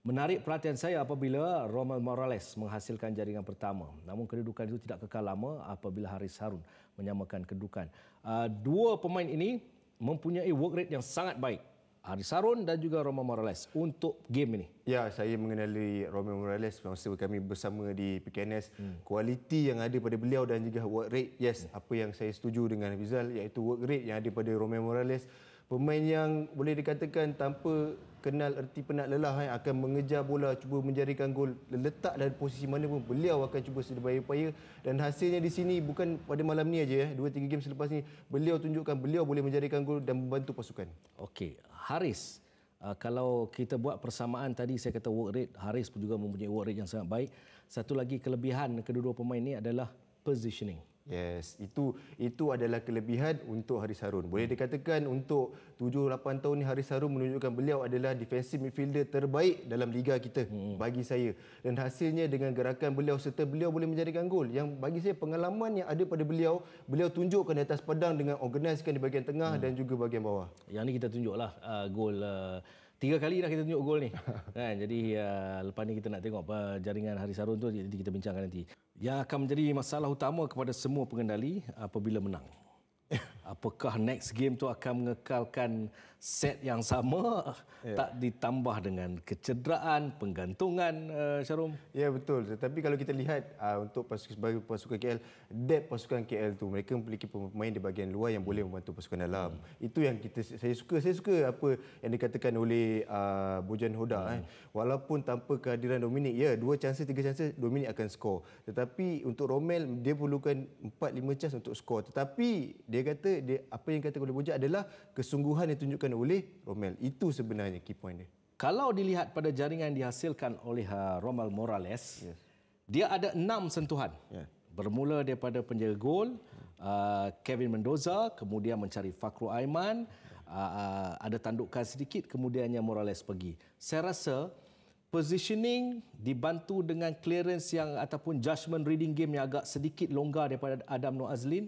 Menarik perhatian saya apabila Romel Morales menghasilkan jaringan pertama. Namun kedudukan itu tidak kekal lama apabila Haris Harun menyamakan kedudukan. Ah, dua pemain ini mempunyai work rate yang sangat baik. Haris Harun dan juga Romel Morales untuk game ini. Ya, saya mengenali Romel Morales masa kami bersama di PKNS. Hmm. Kualiti yang ada pada beliau dan juga work rate. Yes, hmm. apa yang saya setuju dengan Rizal iaitu work rate yang ada pada Romel Morales pemain yang boleh dikatakan tanpa kenal erti penat lelah yang eh, akan mengejar bola cuba menjarikan gol letak dari posisi mana pun beliau akan cuba sedaya upaya dan hasilnya di sini bukan pada malam ni aja ya eh, 2 game selepas ni beliau tunjukkan beliau boleh menjarikan gol dan membantu pasukan okey Haris uh, kalau kita buat persamaan tadi saya kata work rate Haris pun juga mempunyai work rate yang sangat baik satu lagi kelebihan kedua-dua pemain ini adalah positioning Yes, itu itu adalah kelebihan untuk Haris Harun. Boleh hmm. dikatakan untuk 7 8 tahun ini Haris Harun menunjukkan beliau adalah defensive midfielder terbaik dalam liga kita hmm. bagi saya. Dan hasilnya dengan gerakan beliau serta beliau boleh menjadikan gol yang bagi saya pengalaman yang ada pada beliau, beliau tunjukkan di atas padang dengan organiskan di bahagian tengah hmm. dan juga bahagian bawah. Yang ini kita tunjuklah uh, gol uh, Tiga kali dah kita tunjuk gol ni. kan? Jadi uh, lepas ni kita nak tengok apa jaringan Hari Sarun tu. Jadi kita bincangkan nanti yang akan menjadi masalah utama kepada semua pengendali apabila menang. apakah next game tu akan mengekalkan set yang sama yeah. tak ditambah dengan kecederaan penggantungan uh, eh, Syarum ya yeah, betul tetapi kalau kita lihat uh, untuk pasukan sebagai pasukan KL depth pasukan KL tu mereka memiliki pemain di bahagian luar yang boleh membantu pasukan dalam hmm. itu yang kita saya suka saya suka apa yang dikatakan oleh uh, Bojan Hoda hmm. eh walaupun tanpa kehadiran Dominic ya yeah, dua chances tiga chances Dominic akan skor tetapi untuk Romel dia perlukan empat lima chances untuk skor tetapi dia kata dia apa yang kata oleh bujang adalah kesungguhan yang ditunjukkan oleh Romel. Itu sebenarnya key point dia. Kalau dilihat pada jaringan yang dihasilkan oleh uh, Romel Morales, yes. dia ada enam sentuhan. Yeah. Bermula daripada penjaga gol, uh, Kevin Mendoza, kemudian mencari Fakru Aiman, uh, uh, ada tandukan sedikit, kemudiannya Morales pergi. Saya rasa positioning dibantu dengan clearance yang ataupun judgement reading game yang agak sedikit longgar daripada Adam Noazlin,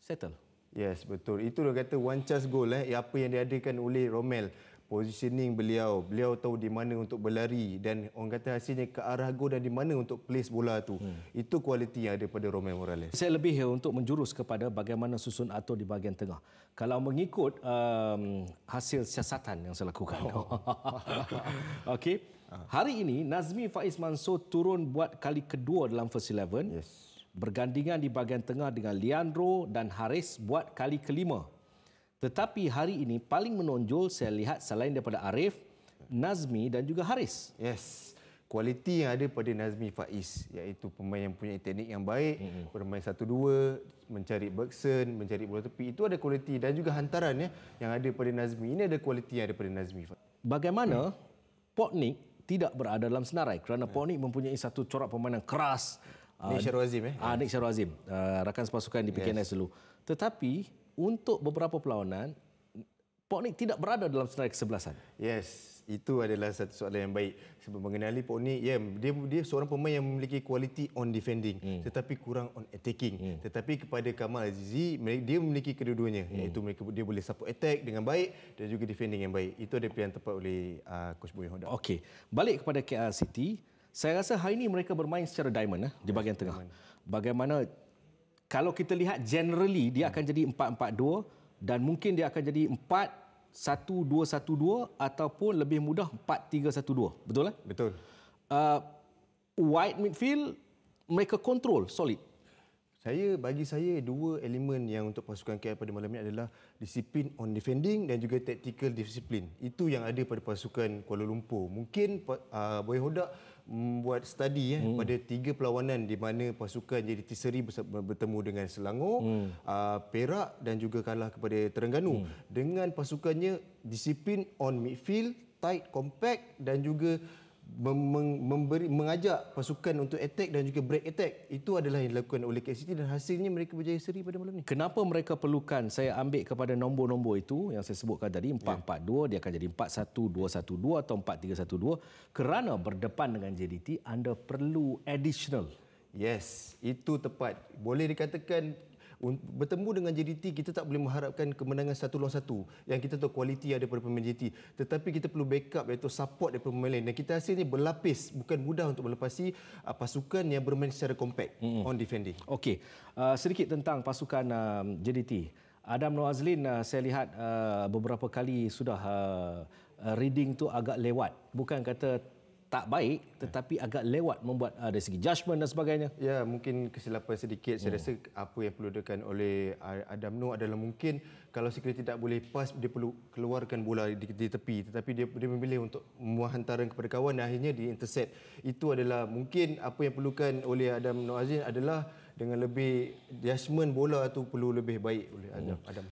settle. Yes, betul. Itu dia kata one chance goal eh apa yang diadakan oleh Romel. Positioning beliau, beliau tahu di mana untuk berlari dan orang kata hasilnya ke arah gol dan di mana untuk place bola tu. Hmm. Itu kualiti yang ada pada Romel Morales. Saya lebih untuk menjurus kepada bagaimana susun atur di bahagian tengah. Kalau mengikut um, hasil siasatan yang saya lakukan. Oh. Okey. Ah. Hari ini Nazmi Faiz Mansur turun buat kali kedua dalam first 11. Yes bergandingan di bahagian tengah dengan Leandro dan Haris buat kali kelima. Tetapi hari ini paling menonjol saya lihat selain daripada Arif, Nazmi dan juga Haris. Yes. Kualiti yang ada pada Nazmi Faiz iaitu pemain yang punya teknik yang baik, mm-hmm. bermain satu dua, mencari Bergson, mencari bola tepi itu ada kualiti dan juga hantaran ya yang ada pada Nazmi. Ini ada kualiti yang ada pada Nazmi. Bagaimana mm. Potnik tidak berada dalam senarai kerana yeah. Potnik mempunyai satu corak pemain yang keras, Nick ah, Syarul Azim eh? Ah, Nick Syarul Azim, uh, ah, rakan sepasukan di PKNS yes. dulu. Tetapi untuk beberapa perlawanan, Pok Nick tidak berada dalam senarai kesebelasan. Yes, itu adalah satu soalan yang baik. Sebab mengenali Pok Nick, yeah, dia, dia seorang pemain yang memiliki kualiti on defending. Hmm. Tetapi kurang on attacking. Hmm. Tetapi kepada Kamal Azizi, dia memiliki kedua-duanya. Hmm. Iaitu mereka, dia boleh support attack dengan baik dan juga defending yang baik. Itu ada pilihan tepat oleh uh, Coach Boyan Hodak. Okey, balik kepada KL City. Saya rasa hari ini mereka bermain secara diamond eh, di bahagian tengah. Bagaimana kalau kita lihat generally dia akan jadi 4-4-2 dan mungkin dia akan jadi 4-1-2-1-2 ataupun lebih mudah 4-3-1-2. Betul lah? Eh? Betul. Uh, wide midfield mereka control solid. Saya bagi saya dua elemen yang untuk pasukan KL pada malam ini adalah disiplin on defending dan juga tactical discipline. Itu yang ada pada pasukan Kuala Lumpur. Mungkin uh, Boy Hodak membuat study ya hmm. pada tiga perlawanan di mana pasukan JDT Seri e bertemu dengan Selangor, hmm. Ah, Perak dan juga kalah kepada Terengganu hmm. dengan pasukannya disiplin on midfield, tight compact dan juga memberi mengajak pasukan untuk attack dan juga break attack itu adalah yang dilakukan oleh KCT dan hasilnya mereka berjaya seri pada malam ini. Kenapa mereka perlukan saya ambil kepada nombor-nombor itu yang saya sebutkan tadi 442 ya. yeah. dia akan jadi 41212 atau 4312 kerana berdepan dengan JDT anda perlu additional. Yes, itu tepat. Boleh dikatakan bertemu dengan JDT kita tak boleh mengharapkan kemenangan satu lawan satu yang kita tahu kualiti ada daripada pemain JDT tetapi kita perlu backup iaitu support daripada pemain lain dan kita rasa ini berlapis bukan mudah untuk melepasi uh, pasukan yang bermain secara kompak mm-hmm. on defending okey uh, sedikit tentang pasukan uh, um, JDT Adam Noazlin uh, saya lihat uh, beberapa kali sudah uh, uh reading tu agak lewat bukan kata tak baik tetapi agak lewat membuat uh, dari segi judgement dan sebagainya. Ya, mungkin kesilapan sedikit. Saya hmm. rasa apa yang perlu dekan oleh ah, Adam Noor adalah mungkin kalau sekiranya tidak boleh pass, dia perlu keluarkan bola di, di tepi. Tetapi dia, dia memilih untuk menghantaran kepada kawan dan akhirnya dia intercept. Itu adalah mungkin apa yang perlukan oleh Adam Noor Azin adalah dengan lebih judgement bola tu perlu lebih baik oleh Adam. Hmm. Adam.